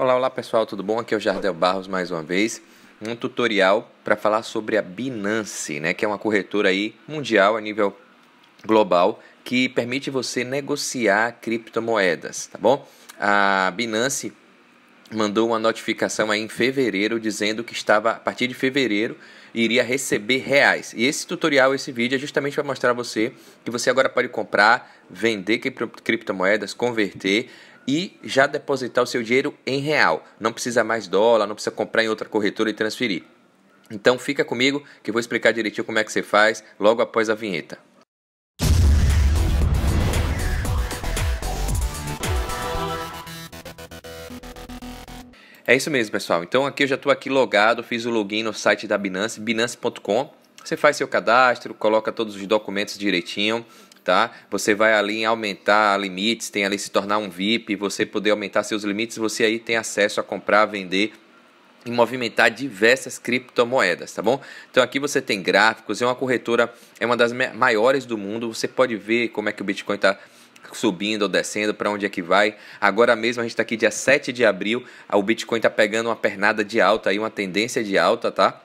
Olá, olá pessoal, tudo bom? Aqui é o Jardel Barros mais uma vez. Um tutorial para falar sobre a Binance, né, que é uma corretora aí mundial a nível global que permite você negociar criptomoedas, tá bom? A Binance mandou uma notificação aí em fevereiro dizendo que estava a partir de fevereiro iria receber reais. E esse tutorial, esse vídeo é justamente para mostrar a você que você agora pode comprar, vender criptomoedas, converter e já depositar o seu dinheiro em real. Não precisa mais dólar, não precisa comprar em outra corretora e transferir. Então fica comigo que eu vou explicar direitinho como é que você faz logo após a vinheta. É isso mesmo, pessoal. Então aqui eu já estou aqui logado, fiz o login no site da Binance, binance.com. Você faz seu cadastro, coloca todos os documentos direitinho tá? Você vai ali em aumentar limites, tem ali se tornar um VIP, você poder aumentar seus limites, você aí tem acesso a comprar, vender e movimentar diversas criptomoedas, tá bom? Então aqui você tem gráficos, é uma corretora, é uma das maiores do mundo, você pode ver como é que o Bitcoin está subindo ou descendo, para onde é que vai. Agora mesmo a gente está aqui dia 7 de abril, o Bitcoin está pegando uma pernada de alta aí, uma tendência de alta, tá?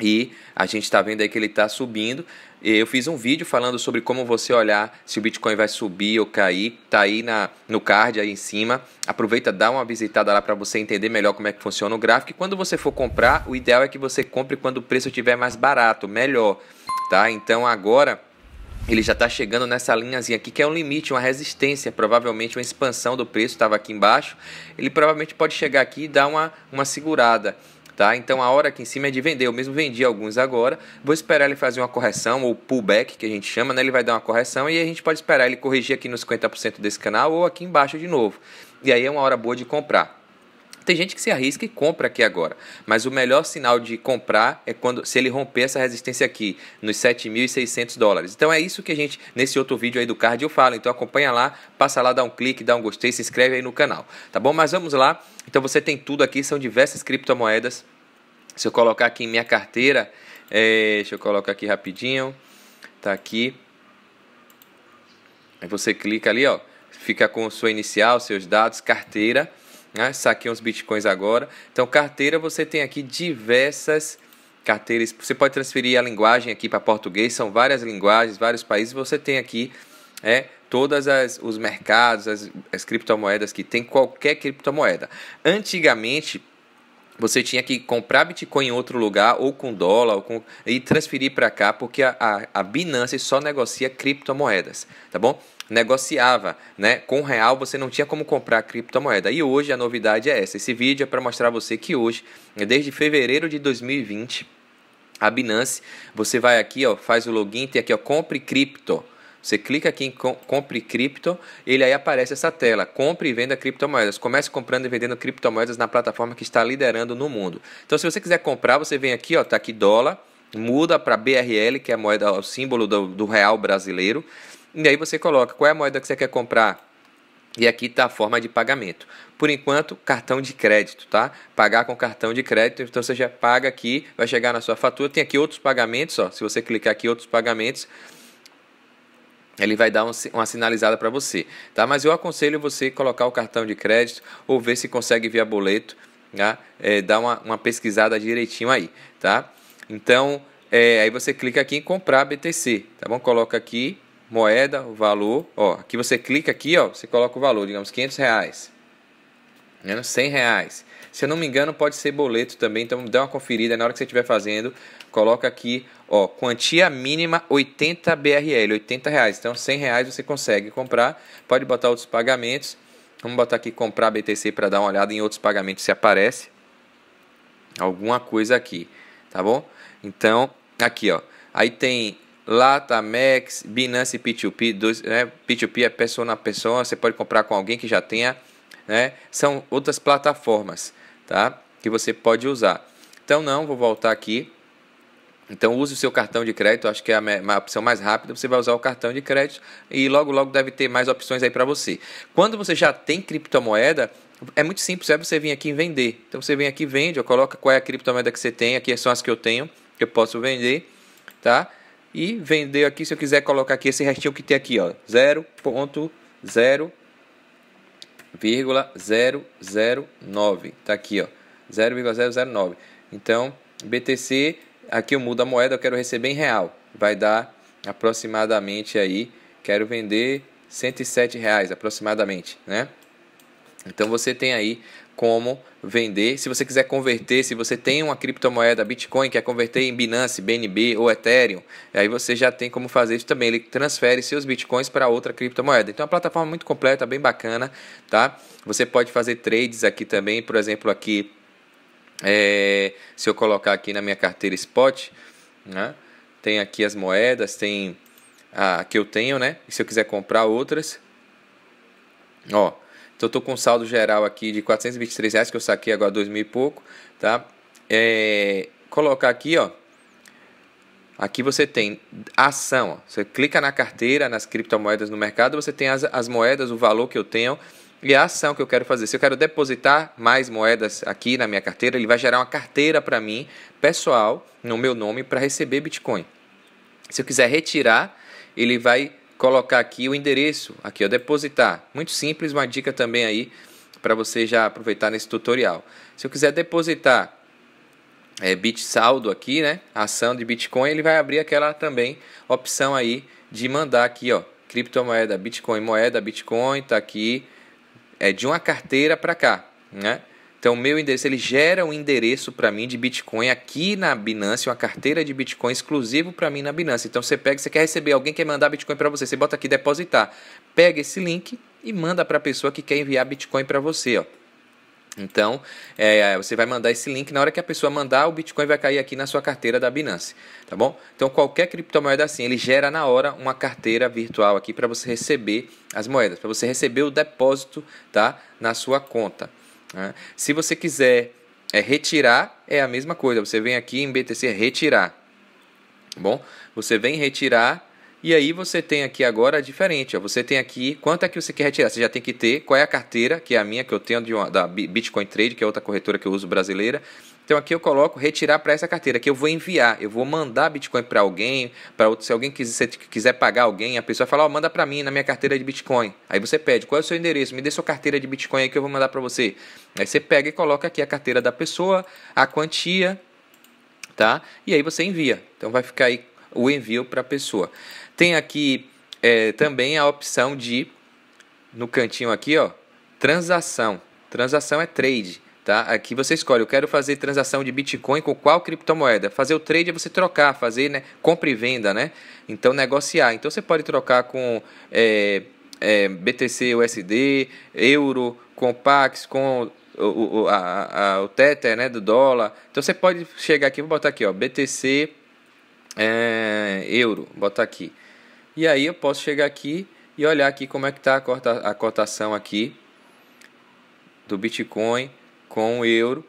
E a gente está vendo aí que ele está subindo. Eu fiz um vídeo falando sobre como você olhar se o Bitcoin vai subir ou cair. Tá aí na, no card aí em cima. Aproveita, dá uma visitada lá para você entender melhor como é que funciona o gráfico. E quando você for comprar, o ideal é que você compre quando o preço estiver mais barato, melhor, tá? Então agora ele já está chegando nessa linhazinha aqui, que é um limite, uma resistência, provavelmente uma expansão do preço, estava aqui embaixo. Ele provavelmente pode chegar aqui e dar uma, uma segurada. Tá? Então a hora aqui em cima é de vender. Eu mesmo vendi alguns agora. Vou esperar ele fazer uma correção, ou pullback, que a gente chama, né? Ele vai dar uma correção e a gente pode esperar ele corrigir aqui nos 50% desse canal ou aqui embaixo de novo. E aí é uma hora boa de comprar. Tem gente que se arrisca e compra aqui agora, mas o melhor sinal de comprar é quando se ele romper essa resistência aqui nos 7.600 dólares. Então é isso que a gente nesse outro vídeo aí do card eu falo. Então acompanha lá, passa lá, dá um clique, dá um gostei, se inscreve aí no canal, tá bom? Mas vamos lá. Então você tem tudo aqui, são diversas criptomoedas. Se eu colocar aqui em minha carteira, é, deixa eu colocar aqui rapidinho, tá aqui. Aí você clica ali, ó, fica com sua inicial, seus dados, carteira. Né? Saquei uns bitcoins agora. Então, carteira, você tem aqui diversas carteiras. Você pode transferir a linguagem aqui para português. São várias linguagens, vários países. Você tem aqui é, todos os mercados, as, as criptomoedas que tem, qualquer criptomoeda. Antigamente, você tinha que comprar Bitcoin em outro lugar, ou com dólar, ou com, e transferir para cá, porque a, a, a, Binance só negocia criptomoedas, tá bom? Negociava, né? Com real você não tinha como comprar criptomoeda. E hoje a novidade é essa. Esse vídeo é para mostrar a você que hoje, desde fevereiro de 2020, a Binance, você vai aqui, ó, faz o login, tem aqui, ó, compre cripto. Você clica aqui em compre cripto, ele aí aparece essa tela, compre e venda criptomoedas. Comece comprando e vendendo criptomoedas na plataforma que está liderando no mundo. Então se você quiser comprar, você vem aqui, ó, tá aqui dólar, muda para BRL, que é a moeda, o símbolo do, do real brasileiro. E aí você coloca qual é a moeda que você quer comprar. E aqui está a forma de pagamento. Por enquanto, cartão de crédito, tá? Pagar com cartão de crédito, então você já paga aqui, vai chegar na sua fatura. Tem aqui outros pagamentos, ó. Se você clicar aqui outros pagamentos, ele vai dar um, uma sinalizada para você, tá? Mas eu aconselho você colocar o cartão de crédito ou ver se consegue via boleto, tá? É, dá uma, uma pesquisada direitinho aí, tá? Então, é, aí você clica aqui em comprar BTC, tá bom? Coloca aqui moeda, o valor, ó, aqui você clica aqui, ó, você coloca o valor, digamos, 500 reais, 100 né? reais, se eu não me engano, pode ser boleto também, então dá uma conferida na hora que você estiver fazendo. Coloca aqui, ó, quantia mínima 80 BRL, 80 reais. Então, 100 reais você consegue comprar. Pode botar outros pagamentos. Vamos botar aqui comprar BTC para dar uma olhada em outros pagamentos se aparece alguma coisa aqui, tá bom? Então, aqui, ó. Aí tem Lata, Max, Binance P2P, dois, né? P2P é pessoa na pessoa, você pode comprar com alguém que já tenha né? São outras plataformas, tá? Que você pode usar. Então não, vou voltar aqui. Então use o seu cartão de crédito, acho que é a, opção mais rápida. Você vai usar o cartão de crédito e logo logo deve ter mais opções aí para você. Quando você já tem criptomoeda, é muito simples, é você vir aqui vender. Então você vem aqui vende, coloca qual é a criptomoeda que você tem, aqui são as que eu tenho, que eu posso vender, tá? E vender aqui, se eu quiser colocar aqui esse restinho que tem aqui, ó, 0.0 0,009. Está aqui, ó, 0,009. Então, BTC, aqui eu mudo a moeda, eu quero receber em real. Vai dar aproximadamente aí, quero vender 107 reais aproximadamente, né? Então você tem aí como vender. Se você quiser converter, se você tem uma criptomoeda Bitcoin, quer converter em Binance, BNB ou Ethereum, aí você já tem como fazer isso também. Ele transfere seus Bitcoins para outra criptomoeda. Então, é uma plataforma muito completa, bem bacana, tá? Você pode fazer trades aqui também, por exemplo, aqui, é, se eu colocar aqui na minha carteira Spot, né? Tem aqui as moedas, tem a que eu tenho, né? E se eu quiser comprar outras, ó então, eu estou com um saldo geral aqui de 423 reais, que eu saquei agora 2 mil e pouco, tá? É, colocar aqui, ó. Aqui você tem ação. Ó. Você clica na carteira, nas criptomoedas no mercado, você tem as, as moedas, o valor que eu tenho e a ação que eu quero fazer. Se eu quero depositar mais moedas aqui na minha carteira, ele vai gerar uma carteira para mim, pessoal, no meu nome, para receber Bitcoin. Se eu quiser retirar, ele vai colocar aqui o endereço, aqui ó, depositar. Muito simples, uma dica também aí para você já aproveitar nesse tutorial. Se eu quiser depositar é, bit saldo aqui, né, ação de Bitcoin, ele vai abrir aquela também opção aí de mandar aqui, ó, criptomoeda, Bitcoin, moeda, Bitcoin, tá aqui, é de uma carteira para cá, né? Então, meu endereço, ele gera um endereço para mim de Bitcoin aqui na Binance, uma carteira de Bitcoin exclusivo para mim na Binance. Então, você pega, você quer receber, alguém quer mandar Bitcoin para você, você bota aqui depositar. Pega esse link e manda para a pessoa que quer enviar Bitcoin para você, ó. Então, é, você vai mandar esse link. Na hora que a pessoa mandar, o Bitcoin vai cair aqui na sua carteira da Binance, tá bom? Então, qualquer criptomoeda assim, ele gera na hora uma carteira virtual aqui para você receber as moedas, para você receber o depósito, tá? Na sua conta. Né? Se você quiser é, retirar, é a mesma coisa. Você vem aqui em BTC retirar. Tá bom? Você vem retirar e aí você tem aqui agora diferente. Ó. Você tem aqui quanto é que você quer retirar. Você já tem que ter qual é a carteira, que é a minha, que eu tenho de uma, da Bitcoin Trade, que é outra corretora que eu uso brasileira. Então aqui eu coloco retirar para essa carteira, que eu vou enviar, eu vou mandar Bitcoin para alguém, para se alguém quiser, quiser pagar alguém, a pessoa fala, oh, manda para mim na minha carteira de Bitcoin. Aí você pede, qual é o seu endereço? Me dê sua carteira de Bitcoin aí que eu vou mandar para você. Aí você pega e coloca aqui a carteira da pessoa, a quantia, tá? E aí você envia. Então vai ficar aí o envio para a pessoa. Tem aqui é, também a opção de no cantinho aqui, ó, transação. Transação é trade. Tá? Aqui você escolhe, eu quero fazer transação de Bitcoin com qual criptomoeda? Fazer o trade é você trocar, fazer né, compra e venda, né? Então, negociar. Então, você pode trocar com é, é, BTC, USD, Euro, com Pax, com o, o, a, a, o Tether né, do dólar. Então, você pode chegar aqui, vou botar aqui, ó, BTC, é, Euro, botar aqui. E aí, eu posso chegar aqui e olhar aqui como é que está a, cota, a cotação aqui do Bitcoin com o euro.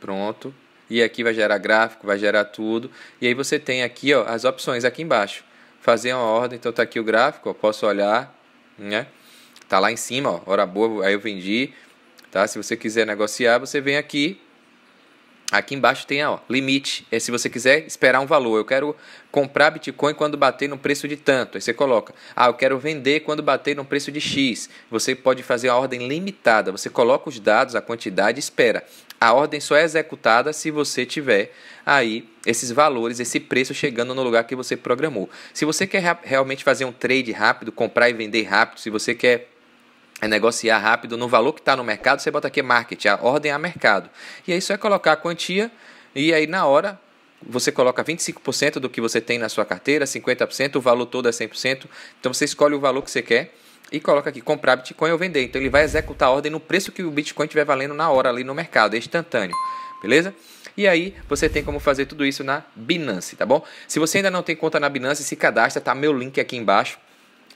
Pronto. E aqui vai gerar gráfico, vai gerar tudo. E aí você tem aqui ó, as opções aqui embaixo. Fazer uma ordem, então tá aqui o gráfico, ó, posso olhar, né? Tá lá em cima, ó, hora boa, aí eu vendi, tá? Se você quiser negociar, você vem aqui, Aqui embaixo tem ó, limite. É se você quiser esperar um valor. Eu quero comprar Bitcoin quando bater no preço de tanto. Aí você coloca. Ah, eu quero vender quando bater no preço de X. Você pode fazer a ordem limitada. Você coloca os dados, a quantidade e espera. A ordem só é executada se você tiver aí esses valores, esse preço chegando no lugar que você programou. Se você quer realmente fazer um trade rápido, comprar e vender rápido, se você quer é negociar rápido no valor que está no mercado, você bota aqui market, a ordem a mercado. E aí você é colocar a quantia e aí na hora você coloca 25% do que você tem na sua carteira, 50%, o valor todo é 100%. Então você escolhe o valor que você quer e coloca aqui comprar Bitcoin ou vender. Então ele vai executar a ordem no preço que o Bitcoin estiver valendo na hora ali no mercado, é instantâneo. Beleza? E aí você tem como fazer tudo isso na Binance, tá bom? Se você ainda não tem conta na Binance, se cadastra, tá meu link é aqui embaixo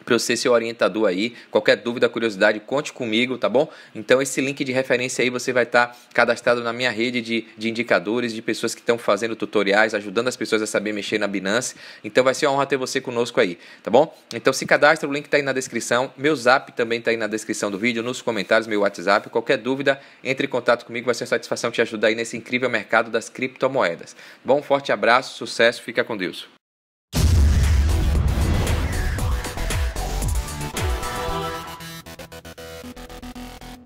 para eu ser seu orientador aí. Qualquer dúvida, curiosidade, conte comigo, tá bom? Então esse link de referência aí você vai estar tá cadastrado na minha rede de, de indicadores, de pessoas que estão fazendo tutoriais, ajudando as pessoas a saber mexer na Binance. Então vai ser uma honra ter você conosco aí, tá bom? Então se cadastra, o link está aí na descrição. Meu zap também está aí na descrição do vídeo, nos comentários, meu WhatsApp. Qualquer dúvida, entre em contato comigo, vai ser uma satisfação te ajudar aí nesse incrível mercado das criptomoedas. Bom, forte abraço, sucesso, fica com Deus.